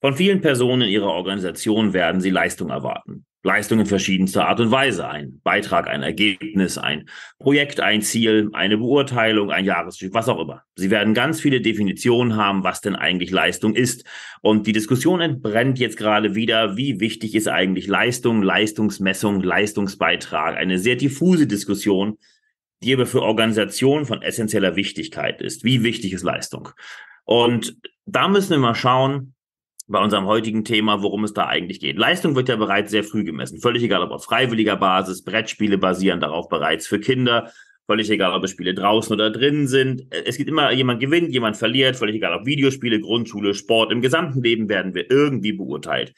Von vielen Personen in ihrer Organisation werden sie Leistung erwarten. Leistung in verschiedenster Art und Weise. Ein Beitrag, ein Ergebnis, ein Projekt, ein Ziel, eine Beurteilung, ein Jahresstück, was auch immer. Sie werden ganz viele Definitionen haben, was denn eigentlich Leistung ist. Und die Diskussion entbrennt jetzt gerade wieder, wie wichtig ist eigentlich Leistung, Leistungsmessung, Leistungsbeitrag. Eine sehr diffuse Diskussion, die aber für Organisationen von essentieller Wichtigkeit ist. Wie wichtig ist Leistung? Und da müssen wir mal schauen, bei unserem heutigen Thema, worum es da eigentlich geht. Leistung wird ja bereits sehr früh gemessen, völlig egal ob auf freiwilliger Basis, Brettspiele basieren darauf bereits für Kinder, völlig egal ob es Spiele draußen oder drinnen sind. Es gibt immer jemand gewinnt, jemand verliert, völlig egal ob Videospiele, Grundschule, Sport, im gesamten Leben werden wir irgendwie beurteilt.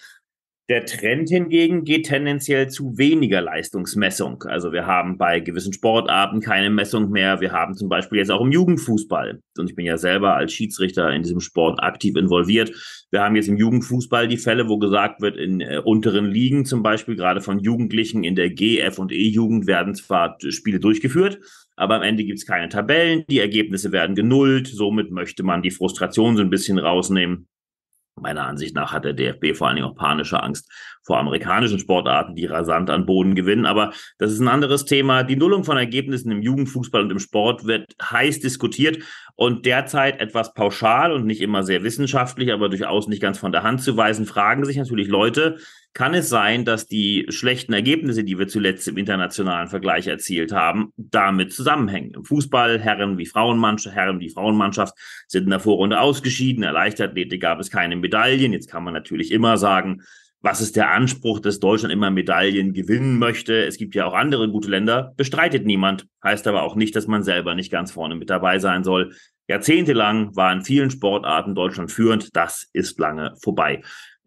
Der Trend hingegen geht tendenziell zu weniger Leistungsmessung. Also wir haben bei gewissen Sportarten keine Messung mehr. Wir haben zum Beispiel jetzt auch im Jugendfußball, und ich bin ja selber als Schiedsrichter in diesem Sport aktiv involviert, wir haben jetzt im Jugendfußball die Fälle, wo gesagt wird, in äh, unteren Ligen zum Beispiel, gerade von Jugendlichen in der G, F und E-Jugend werden zwar Spiele durchgeführt, aber am Ende gibt es keine Tabellen, die Ergebnisse werden genullt, somit möchte man die Frustration so ein bisschen rausnehmen. Meiner Ansicht nach hat der DFB vor allen Dingen auch panische Angst vor amerikanischen Sportarten, die rasant an Boden gewinnen. Aber das ist ein anderes Thema. Die Nullung von Ergebnissen im Jugendfußball und im Sport wird heiß diskutiert und derzeit etwas pauschal und nicht immer sehr wissenschaftlich, aber durchaus nicht ganz von der Hand zu weisen, fragen sich natürlich Leute, kann es sein, dass die schlechten Ergebnisse, die wir zuletzt im internationalen Vergleich erzielt haben, damit zusammenhängen. Im Fußball, Herren wie Frauenmannschaft, Herren wie Frauenmannschaft sind in der Vorrunde ausgeschieden. In der Leichtathletik gab es keine Medaillen. Jetzt kann man natürlich immer sagen, was ist der Anspruch, dass Deutschland immer Medaillen gewinnen möchte? Es gibt ja auch andere gute Länder, bestreitet niemand. Heißt aber auch nicht, dass man selber nicht ganz vorne mit dabei sein soll. Jahrzehntelang war in vielen Sportarten Deutschland führend. Das ist lange vorbei.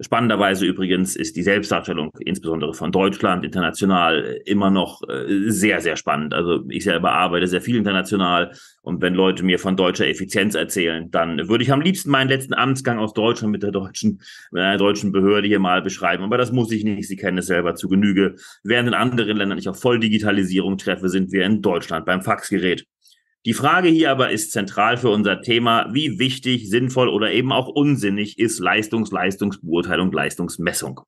Spannenderweise übrigens ist die Selbstdarstellung, insbesondere von Deutschland international, immer noch äh, sehr, sehr spannend. Also ich selber arbeite sehr viel international und wenn Leute mir von deutscher Effizienz erzählen, dann würde ich am liebsten meinen letzten Amtsgang aus Deutschland mit der deutschen, mit einer deutschen Behörde hier mal beschreiben. Aber das muss ich nicht. Sie kennen es selber zu Genüge. Während in anderen Ländern ich auf Volldigitalisierung treffe, sind wir in Deutschland beim Faxgerät. Die Frage hier aber ist zentral für unser Thema, wie wichtig, sinnvoll oder eben auch unsinnig ist Leistungs, Leistungsbeurteilung, Leistungsmessung.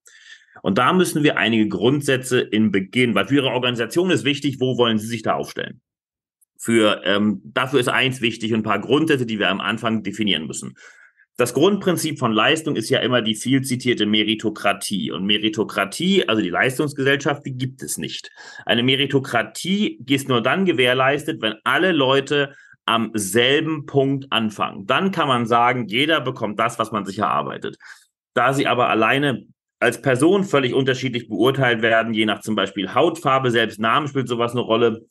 Und da müssen wir einige Grundsätze in Beginn, weil für Ihre Organisation ist wichtig, wo wollen Sie sich da aufstellen? Für, ähm, dafür ist eins wichtig und ein paar Grundsätze, die wir am Anfang definieren müssen das Grundprinzip von Leistung ist ja immer die viel zitierte Meritokratie. Und Meritokratie, also die Leistungsgesellschaft, die gibt es nicht. Eine Meritokratie ist nur dann gewährleistet, wenn alle Leute am selben Punkt anfangen. Dann kann man sagen, jeder bekommt das, was man sich erarbeitet. Da sie aber alleine als Person völlig unterschiedlich beurteilt werden, je nach zum Beispiel Hautfarbe, selbst Namen spielt sowas eine Rolle,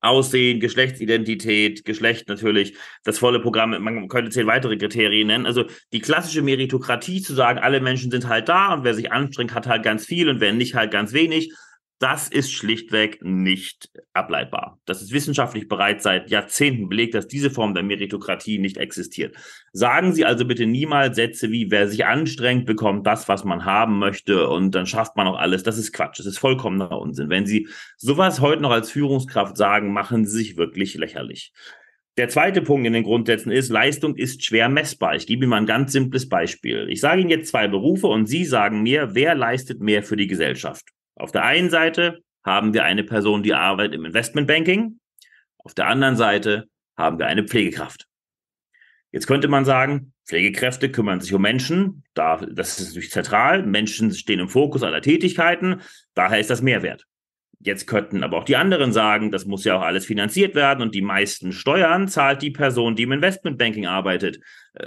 Aussehen, Geschlechtsidentität, Geschlecht natürlich, das volle Programm, man könnte zehn weitere Kriterien nennen. Also die klassische Meritokratie zu sagen, alle Menschen sind halt da und wer sich anstrengt, hat halt ganz viel und wer nicht, halt ganz wenig. Das ist schlichtweg nicht ableitbar. Das ist wissenschaftlich bereits seit Jahrzehnten belegt, dass diese Form der Meritokratie nicht existiert. Sagen Sie also bitte niemals Sätze wie, wer sich anstrengt, bekommt das, was man haben möchte und dann schafft man auch alles. Das ist Quatsch. Das ist vollkommener Unsinn. Wenn Sie sowas heute noch als Führungskraft sagen, machen Sie sich wirklich lächerlich. Der zweite Punkt in den Grundsätzen ist, Leistung ist schwer messbar. Ich gebe Ihnen mal ein ganz simples Beispiel. Ich sage Ihnen jetzt zwei Berufe und Sie sagen mir, wer leistet mehr für die Gesellschaft? Auf der einen Seite haben wir eine Person, die arbeitet im Investmentbanking. Auf der anderen Seite haben wir eine Pflegekraft. Jetzt könnte man sagen, Pflegekräfte kümmern sich um Menschen. Da, das ist natürlich zentral. Menschen stehen im Fokus aller Tätigkeiten. Daher ist das Mehrwert. Jetzt könnten aber auch die anderen sagen, das muss ja auch alles finanziert werden und die meisten Steuern zahlt die Person, die im Investmentbanking arbeitet.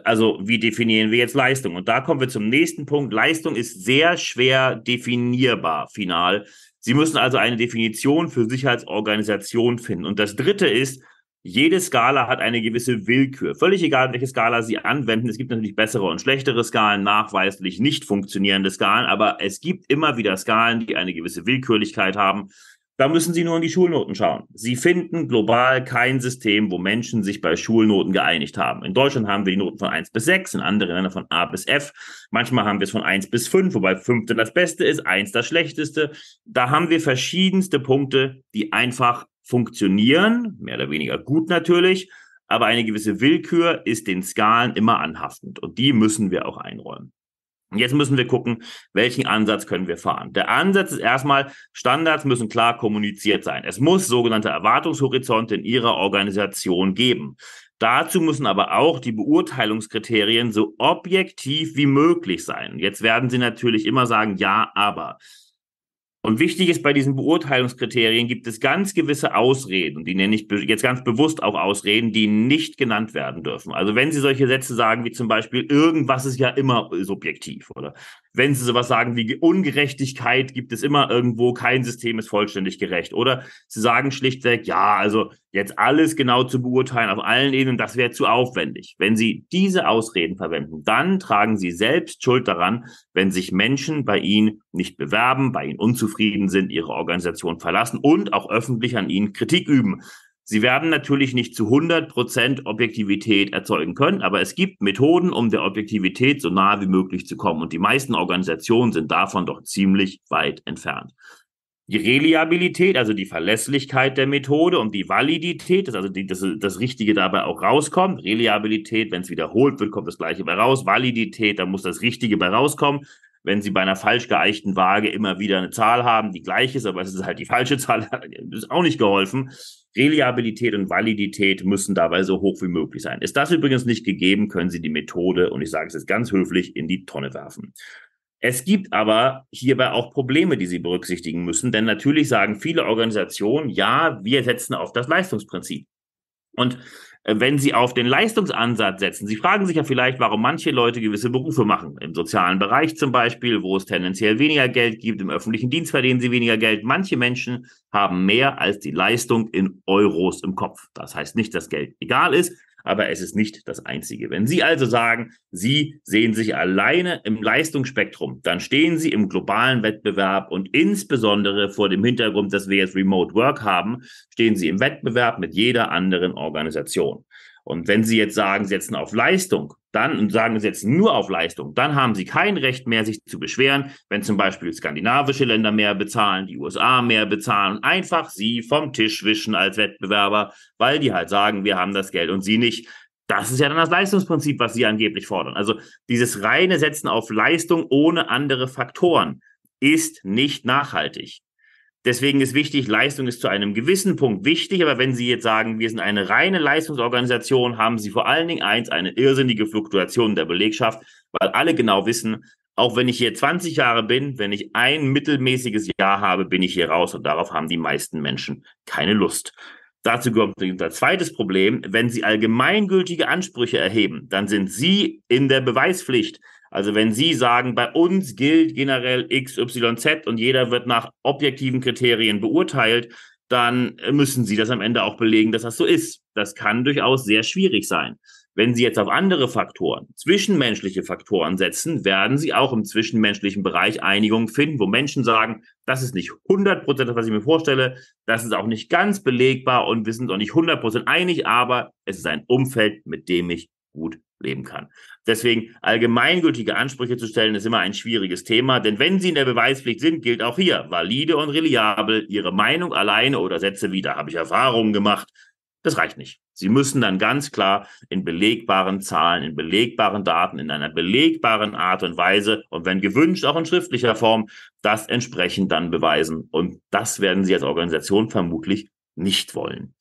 Also wie definieren wir jetzt Leistung? Und da kommen wir zum nächsten Punkt. Leistung ist sehr schwer definierbar final. Sie müssen also eine Definition für sich als Organisation finden. Und das Dritte ist, jede Skala hat eine gewisse Willkür. Völlig egal, welche Skala Sie anwenden. Es gibt natürlich bessere und schlechtere Skalen, nachweislich nicht funktionierende Skalen, aber es gibt immer wieder Skalen, die eine gewisse Willkürlichkeit haben. Da müssen Sie nur in die Schulnoten schauen. Sie finden global kein System, wo Menschen sich bei Schulnoten geeinigt haben. In Deutschland haben wir die Noten von 1 bis 6, in anderen Ländern von A bis F. Manchmal haben wir es von 1 bis 5, wobei 5 das Beste ist, 1 das Schlechteste. Da haben wir verschiedenste Punkte, die einfach funktionieren, mehr oder weniger gut natürlich, aber eine gewisse Willkür ist den Skalen immer anhaftend und die müssen wir auch einräumen. Und jetzt müssen wir gucken, welchen Ansatz können wir fahren. Der Ansatz ist erstmal, Standards müssen klar kommuniziert sein. Es muss sogenannte Erwartungshorizonte in Ihrer Organisation geben. Dazu müssen aber auch die Beurteilungskriterien so objektiv wie möglich sein. Jetzt werden Sie natürlich immer sagen, ja, aber. Und wichtig ist, bei diesen Beurteilungskriterien gibt es ganz gewisse Ausreden, die nenne ich jetzt ganz bewusst auch Ausreden, die nicht genannt werden dürfen. Also wenn Sie solche Sätze sagen, wie zum Beispiel, irgendwas ist ja immer subjektiv, oder wenn Sie sowas sagen wie Ungerechtigkeit gibt es immer irgendwo, kein System ist vollständig gerecht, oder Sie sagen schlichtweg, ja, also jetzt alles genau zu beurteilen auf allen Ebenen, das wäre zu aufwendig. Wenn Sie diese Ausreden verwenden, dann tragen Sie selbst Schuld daran, wenn sich Menschen bei Ihnen nicht bewerben, bei Ihnen unzufrieden sind, Ihre Organisation verlassen und auch öffentlich an Ihnen Kritik üben. Sie werden natürlich nicht zu 100 Prozent Objektivität erzeugen können, aber es gibt Methoden, um der Objektivität so nahe wie möglich zu kommen. Und die meisten Organisationen sind davon doch ziemlich weit entfernt die Reliabilität, also die Verlässlichkeit der Methode und die Validität, dass also die, dass das Richtige dabei auch rauskommt. Reliabilität, wenn es wiederholt wird, kommt das Gleiche bei raus. Validität, da muss das Richtige bei rauskommen. Wenn Sie bei einer falsch geeichten Waage immer wieder eine Zahl haben, die gleich ist, aber es ist halt die falsche Zahl, ist auch nicht geholfen. Reliabilität und Validität müssen dabei so hoch wie möglich sein. Ist das übrigens nicht gegeben, können Sie die Methode, und ich sage es jetzt ganz höflich, in die Tonne werfen. Es gibt aber hierbei auch Probleme, die Sie berücksichtigen müssen, denn natürlich sagen viele Organisationen, ja, wir setzen auf das Leistungsprinzip. Und äh, wenn Sie auf den Leistungsansatz setzen, Sie fragen sich ja vielleicht, warum manche Leute gewisse Berufe machen. Im sozialen Bereich zum Beispiel, wo es tendenziell weniger Geld gibt, im öffentlichen Dienst verdienen sie weniger Geld. Manche Menschen haben mehr als die Leistung in Euros im Kopf. Das heißt nicht, dass Geld egal ist, aber es ist nicht das einzige. Wenn Sie also sagen, Sie sehen sich alleine im Leistungsspektrum, dann stehen Sie im globalen Wettbewerb und insbesondere vor dem Hintergrund, dass wir jetzt Remote Work haben, stehen Sie im Wettbewerb mit jeder anderen Organisation. Und wenn Sie jetzt sagen, Sie setzen auf Leistung, dann und sagen, sie jetzt nur auf Leistung, dann haben sie kein Recht mehr, sich zu beschweren, wenn zum Beispiel skandinavische Länder mehr bezahlen, die USA mehr bezahlen, einfach sie vom Tisch wischen als Wettbewerber, weil die halt sagen, wir haben das Geld und sie nicht. Das ist ja dann das Leistungsprinzip, was sie angeblich fordern. Also dieses reine Setzen auf Leistung ohne andere Faktoren ist nicht nachhaltig. Deswegen ist wichtig, Leistung ist zu einem gewissen Punkt wichtig, aber wenn Sie jetzt sagen, wir sind eine reine Leistungsorganisation, haben Sie vor allen Dingen eins, eine irrsinnige Fluktuation der Belegschaft, weil alle genau wissen, auch wenn ich hier 20 Jahre bin, wenn ich ein mittelmäßiges Jahr habe, bin ich hier raus und darauf haben die meisten Menschen keine Lust. Dazu kommt unser zweites Problem, wenn Sie allgemeingültige Ansprüche erheben, dann sind Sie in der Beweispflicht. Also wenn Sie sagen, bei uns gilt generell XYZ und jeder wird nach objektiven Kriterien beurteilt, dann müssen Sie das am Ende auch belegen, dass das so ist. Das kann durchaus sehr schwierig sein. Wenn Sie jetzt auf andere Faktoren, zwischenmenschliche Faktoren setzen, werden Sie auch im zwischenmenschlichen Bereich Einigungen finden, wo Menschen sagen, das ist nicht 100 Prozent, was ich mir vorstelle, das ist auch nicht ganz belegbar und wir sind auch nicht 100 Prozent einig, aber es ist ein Umfeld, mit dem ich gut leben kann. Deswegen allgemeingültige Ansprüche zu stellen, ist immer ein schwieriges Thema, denn wenn sie in der Beweispflicht sind, gilt auch hier valide und reliabel. Ihre Meinung alleine oder Sätze wieder, habe ich Erfahrungen gemacht, das reicht nicht. Sie müssen dann ganz klar in belegbaren Zahlen, in belegbaren Daten, in einer belegbaren Art und Weise und wenn gewünscht auch in schriftlicher Form das entsprechend dann beweisen. Und das werden Sie als Organisation vermutlich nicht wollen.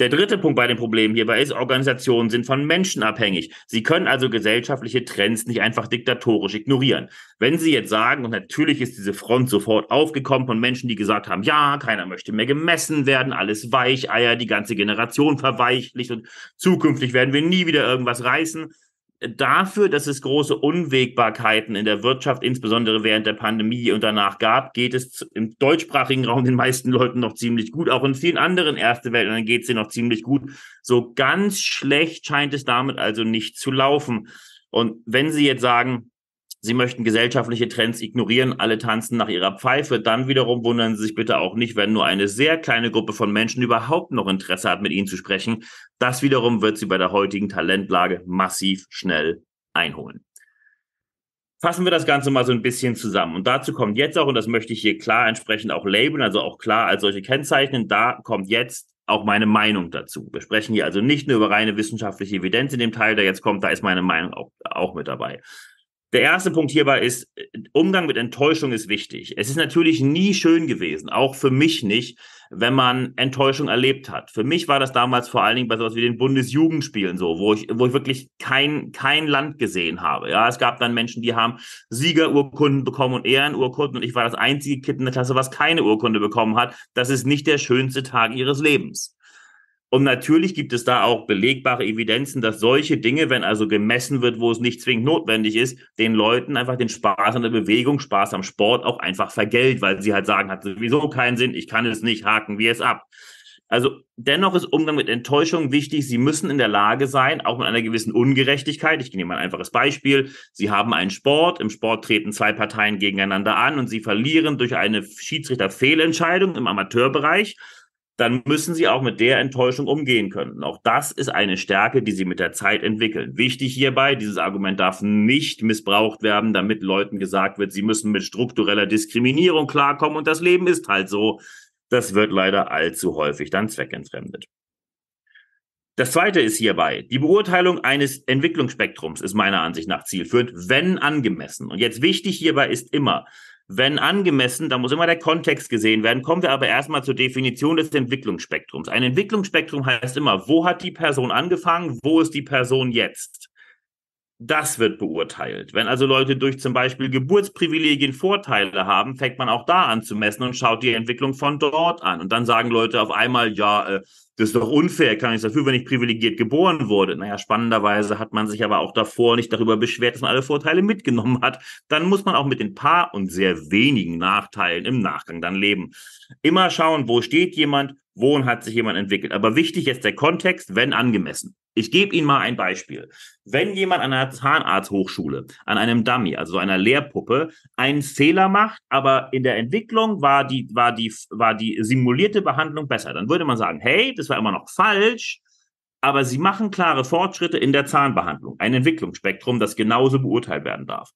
Der dritte Punkt bei dem Problem hierbei ist, Organisationen sind von Menschen abhängig. Sie können also gesellschaftliche Trends nicht einfach diktatorisch ignorieren. Wenn Sie jetzt sagen, und natürlich ist diese Front sofort aufgekommen von Menschen, die gesagt haben, ja, keiner möchte mehr gemessen werden, alles Weicheier, die ganze Generation verweichlicht und zukünftig werden wir nie wieder irgendwas reißen dafür, dass es große Unwägbarkeiten in der Wirtschaft, insbesondere während der Pandemie und danach gab, geht es im deutschsprachigen Raum den meisten Leuten noch ziemlich gut. Auch in vielen anderen Erste Weltländern geht es denen noch ziemlich gut. So ganz schlecht scheint es damit also nicht zu laufen. Und wenn Sie jetzt sagen, Sie möchten gesellschaftliche Trends ignorieren, alle tanzen nach ihrer Pfeife. Dann wiederum wundern Sie sich bitte auch nicht, wenn nur eine sehr kleine Gruppe von Menschen überhaupt noch Interesse hat, mit Ihnen zu sprechen. Das wiederum wird Sie bei der heutigen Talentlage massiv schnell einholen. Fassen wir das Ganze mal so ein bisschen zusammen. Und dazu kommt jetzt auch, und das möchte ich hier klar entsprechend auch labeln, also auch klar als solche kennzeichnen, da kommt jetzt auch meine Meinung dazu. Wir sprechen hier also nicht nur über reine wissenschaftliche Evidenz in dem Teil, der jetzt kommt, da ist meine Meinung auch, auch mit dabei. Der erste Punkt hierbei ist, Umgang mit Enttäuschung ist wichtig. Es ist natürlich nie schön gewesen, auch für mich nicht, wenn man Enttäuschung erlebt hat. Für mich war das damals vor allen Dingen bei sowas wie den Bundesjugendspielen so, wo ich, wo ich wirklich kein, kein Land gesehen habe. Ja, es gab dann Menschen, die haben Siegerurkunden bekommen und Ehrenurkunden und ich war das einzige Kind in der Klasse, was keine Urkunde bekommen hat. Das ist nicht der schönste Tag ihres Lebens. Und natürlich gibt es da auch belegbare Evidenzen, dass solche Dinge, wenn also gemessen wird, wo es nicht zwingend notwendig ist, den Leuten einfach den Spaß an der Bewegung, Spaß am Sport auch einfach vergällt, weil sie halt sagen, hat sowieso keinen Sinn, ich kann es nicht, haken wir es ab. Also dennoch ist Umgang mit Enttäuschung wichtig. Sie müssen in der Lage sein, auch mit einer gewissen Ungerechtigkeit. Ich nehme mal ein einfaches Beispiel. Sie haben einen Sport. Im Sport treten zwei Parteien gegeneinander an und sie verlieren durch eine Schiedsrichterfehlentscheidung im Amateurbereich dann müssen sie auch mit der Enttäuschung umgehen können. Auch das ist eine Stärke, die sie mit der Zeit entwickeln. Wichtig hierbei, dieses Argument darf nicht missbraucht werden, damit Leuten gesagt wird, sie müssen mit struktureller Diskriminierung klarkommen und das Leben ist halt so. Das wird leider allzu häufig dann zweckentfremdet. Das zweite ist hierbei, die Beurteilung eines Entwicklungsspektrums ist meiner Ansicht nach zielführend, wenn angemessen. Und jetzt wichtig hierbei ist immer, wenn angemessen, da muss immer der Kontext gesehen werden, kommen wir aber erstmal zur Definition des Entwicklungsspektrums. Ein Entwicklungsspektrum heißt immer, wo hat die Person angefangen, wo ist die Person jetzt? Das wird beurteilt. Wenn also Leute durch zum Beispiel Geburtsprivilegien Vorteile haben, fängt man auch da an zu messen und schaut die Entwicklung von dort an. Und dann sagen Leute auf einmal, ja, äh, das ist doch unfair, kann ich dafür, wenn ich privilegiert geboren wurde. Naja, spannenderweise hat man sich aber auch davor nicht darüber beschwert, dass man alle Vorteile mitgenommen hat. Dann muss man auch mit den paar und sehr wenigen Nachteilen im Nachgang dann leben. Immer schauen, wo steht jemand, wo hat sich jemand entwickelt. Aber wichtig ist der Kontext, wenn angemessen. Ich gebe Ihnen mal ein Beispiel. Wenn jemand an einer Zahnarzthochschule, an einem Dummy, also einer Lehrpuppe, einen Fehler macht, aber in der Entwicklung war die, war die, war die simulierte Behandlung besser, dann würde man sagen, hey, das zwar immer noch falsch, aber sie machen klare Fortschritte in der Zahnbehandlung, ein Entwicklungsspektrum, das genauso beurteilt werden darf.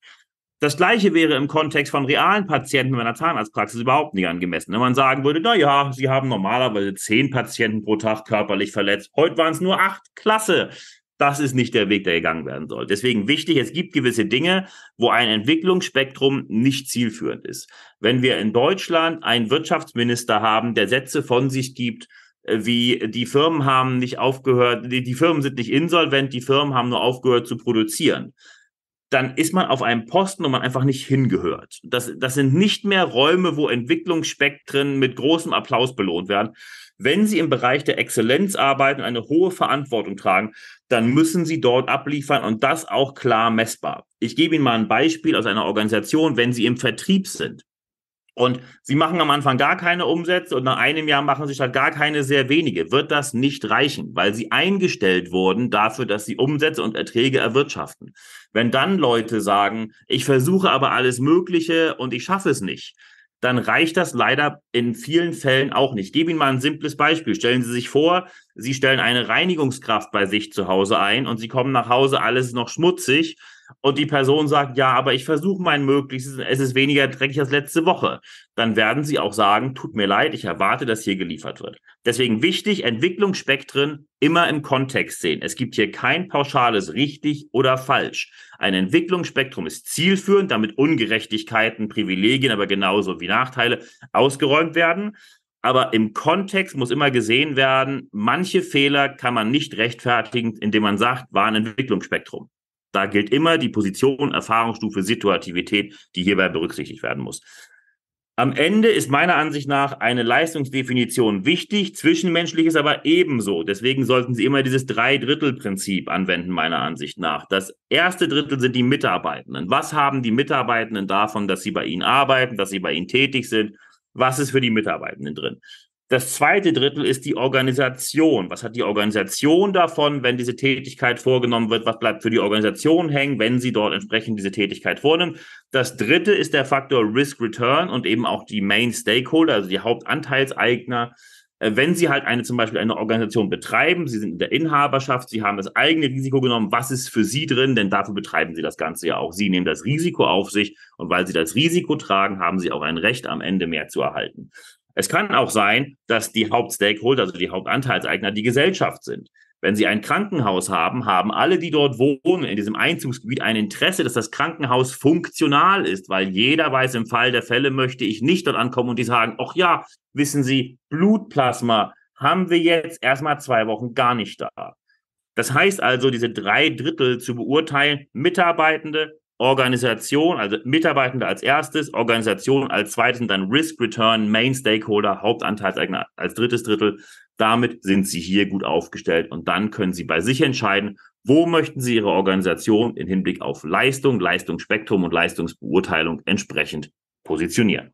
Das gleiche wäre im Kontext von realen Patienten in einer Zahnarztpraxis überhaupt nicht angemessen. Wenn man sagen würde, na ja, Sie haben normalerweise zehn Patienten pro Tag körperlich verletzt, heute waren es nur acht, klasse. Das ist nicht der Weg, der gegangen werden soll. Deswegen wichtig, es gibt gewisse Dinge, wo ein Entwicklungsspektrum nicht zielführend ist. Wenn wir in Deutschland einen Wirtschaftsminister haben, der Sätze von sich gibt, äh, wie die Firmen haben nicht aufgehört, die, die Firmen sind nicht insolvent, die Firmen haben nur aufgehört zu produzieren dann ist man auf einem Posten, wo man einfach nicht hingehört. Das, das sind nicht mehr Räume, wo Entwicklungsspektren mit großem Applaus belohnt werden. Wenn Sie im Bereich der Exzellenz arbeiten, eine hohe Verantwortung tragen, dann müssen Sie dort abliefern und das auch klar messbar. Ich gebe Ihnen mal ein Beispiel aus einer Organisation, wenn Sie im Vertrieb sind. Und sie machen am Anfang gar keine Umsätze und nach einem Jahr machen sie statt halt gar keine sehr wenige. Wird das nicht reichen, weil sie eingestellt wurden dafür, dass sie Umsätze und Erträge erwirtschaften. Wenn dann Leute sagen, ich versuche aber alles Mögliche und ich schaffe es nicht, dann reicht das leider in vielen Fällen auch nicht. Ich gebe Ihnen mal ein simples Beispiel. Stellen Sie sich vor, Sie stellen eine Reinigungskraft bei sich zu Hause ein und Sie kommen nach Hause, alles ist noch schmutzig und die Person sagt, ja, aber ich versuche mein Möglichstes, es ist weniger dreckig als letzte Woche, dann werden sie auch sagen, tut mir leid, ich erwarte, dass hier geliefert wird. Deswegen wichtig, Entwicklungsspektren immer im Kontext sehen. Es gibt hier kein pauschales richtig oder falsch. Ein Entwicklungsspektrum ist zielführend, damit Ungerechtigkeiten, Privilegien, aber genauso wie Nachteile ausgeräumt werden. Aber im Kontext muss immer gesehen werden, manche Fehler kann man nicht rechtfertigen, indem man sagt, war ein Entwicklungsspektrum. Da gilt immer die Position, Erfahrungsstufe, Situativität, die hierbei berücksichtigt werden muss. Am Ende ist meiner Ansicht nach eine Leistungsdefinition wichtig, zwischenmenschlich ist aber ebenso. Deswegen sollten Sie immer dieses Drei-Drittel-Prinzip anwenden, meiner Ansicht nach. Das erste Drittel sind die Mitarbeitenden. Was haben die Mitarbeitenden davon, dass sie bei Ihnen arbeiten, dass sie bei Ihnen tätig sind? Was ist für die Mitarbeitenden drin? Das zweite Drittel ist die Organisation. Was hat die Organisation davon, wenn diese Tätigkeit vorgenommen wird? Was bleibt für die Organisation hängen, wenn sie dort entsprechend diese Tätigkeit vornimmt? Das dritte ist der Faktor Risk Return und eben auch die Main Stakeholder, also die Hauptanteilseigner. Äh, wenn Sie halt eine zum Beispiel eine Organisation betreiben, Sie sind in der Inhaberschaft, Sie haben das eigene Risiko genommen, was ist für Sie drin? Denn dafür betreiben Sie das Ganze ja auch. Sie nehmen das Risiko auf sich und weil Sie das Risiko tragen, haben Sie auch ein Recht, am Ende mehr zu erhalten. Es kann auch sein, dass die Hauptstakeholder, also die Hauptanteilseigner, die Gesellschaft sind. Wenn Sie ein Krankenhaus haben, haben alle, die dort wohnen, in diesem Einzugsgebiet ein Interesse, dass das Krankenhaus funktional ist, weil jeder weiß, im Fall der Fälle möchte ich nicht dort ankommen und die sagen, ach ja, wissen Sie, Blutplasma haben wir jetzt erstmal zwei Wochen gar nicht da. Das heißt also, diese drei Drittel zu beurteilen, Mitarbeitende, Organisation, also Mitarbeitende als erstes, Organisation als zweites und dann Risk Return, Main Stakeholder, Hauptanteilseigner als drittes Drittel. Damit sind Sie hier gut aufgestellt und dann können Sie bei sich entscheiden, wo möchten Sie Ihre Organisation im Hinblick auf Leistung, Leistungsspektrum und Leistungsbeurteilung entsprechend positionieren.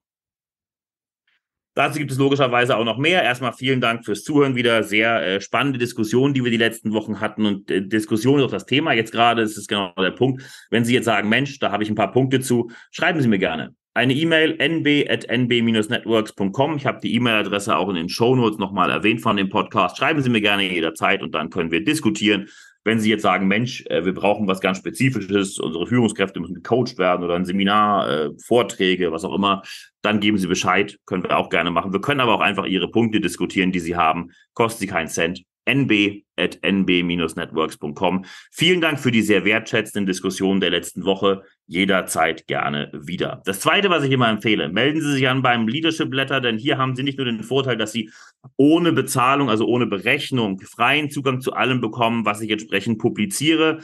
Dazu gibt es logischerweise auch noch mehr. Erstmal vielen Dank fürs Zuhören wieder. Sehr äh, spannende Diskussion, die wir die letzten Wochen hatten und äh, ist auch das Thema. Jetzt gerade ist es genau der Punkt. Wenn Sie jetzt sagen, Mensch, da habe ich ein paar Punkte zu, schreiben Sie mir gerne eine E-Mail nb.nb-networks.com. Ich habe die E-Mail-Adresse auch in den Shownotes nochmal erwähnt von dem Podcast. Schreiben Sie mir gerne jederzeit und dann können wir diskutieren. Wenn Sie jetzt sagen, Mensch, äh, wir brauchen was ganz Spezifisches, unsere Führungskräfte müssen gecoacht werden oder ein Seminar, äh, Vorträge, was auch immer, dann geben Sie Bescheid, können wir auch gerne machen. Wir können aber auch einfach Ihre Punkte diskutieren, die Sie haben, kostet Sie keinen Cent. nb at nb networkscom Vielen Dank für die sehr wertschätzenden Diskussionen der letzten Woche jederzeit gerne wieder. Das Zweite, was ich immer empfehle, melden Sie sich an beim Leadership Letter, denn hier haben Sie nicht nur den Vorteil, dass Sie ohne Bezahlung, also ohne Berechnung, freien Zugang zu allem bekommen, was ich entsprechend publiziere.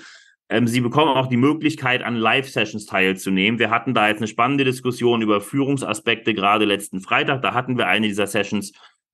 Ähm, Sie bekommen auch die Möglichkeit, an Live-Sessions teilzunehmen. Wir hatten da jetzt eine spannende Diskussion über Führungsaspekte gerade letzten Freitag. Da hatten wir eine dieser Sessions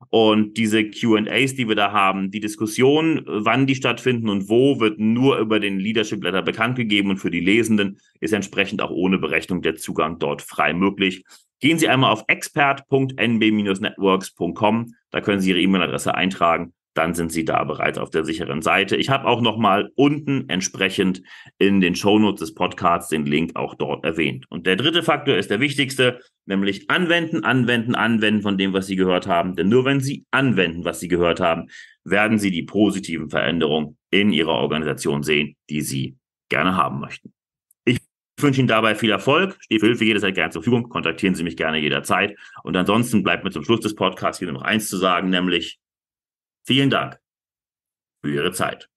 und diese QAs, die wir da haben, die Diskussion, wann die stattfinden und wo, wird nur über den Leadership Letter bekannt gegeben und für die Lesenden ist entsprechend auch ohne Berechnung der Zugang dort frei möglich. Gehen Sie einmal auf expert.nb-networks.com, da können Sie Ihre E-Mail-Adresse eintragen dann sind Sie da bereits auf der sicheren Seite. Ich habe auch nochmal unten entsprechend in den Shownotes des Podcasts den Link auch dort erwähnt. Und der dritte Faktor ist der wichtigste, nämlich anwenden, anwenden, anwenden von dem, was Sie gehört haben. Denn nur wenn Sie anwenden, was Sie gehört haben, werden Sie die positiven Veränderungen in Ihrer Organisation sehen, die Sie gerne haben möchten. Ich wünsche Ihnen dabei viel Erfolg, stehe für Hilfe jederzeit gerne zur Verfügung, kontaktieren Sie mich gerne jederzeit. Und ansonsten bleibt mir zum Schluss des Podcasts hier noch eins zu sagen, nämlich Vielen Dank für Ihre Zeit.